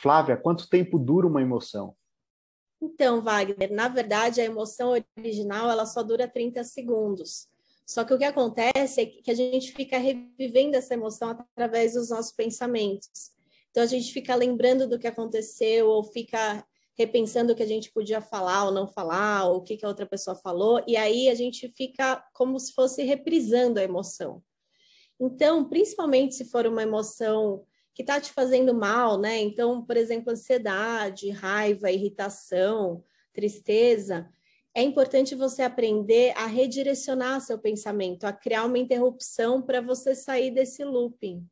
Flávia, quanto tempo dura uma emoção? Então, Wagner, na verdade, a emoção original ela só dura 30 segundos. Só que o que acontece é que a gente fica revivendo essa emoção através dos nossos pensamentos. Então, a gente fica lembrando do que aconteceu, ou fica repensando o que a gente podia falar ou não falar, ou o que, que a outra pessoa falou, e aí a gente fica como se fosse reprisando a emoção. Então, principalmente se for uma emoção que está te fazendo mal, né? Então, por exemplo, ansiedade, raiva, irritação, tristeza. É importante você aprender a redirecionar seu pensamento, a criar uma interrupção para você sair desse looping.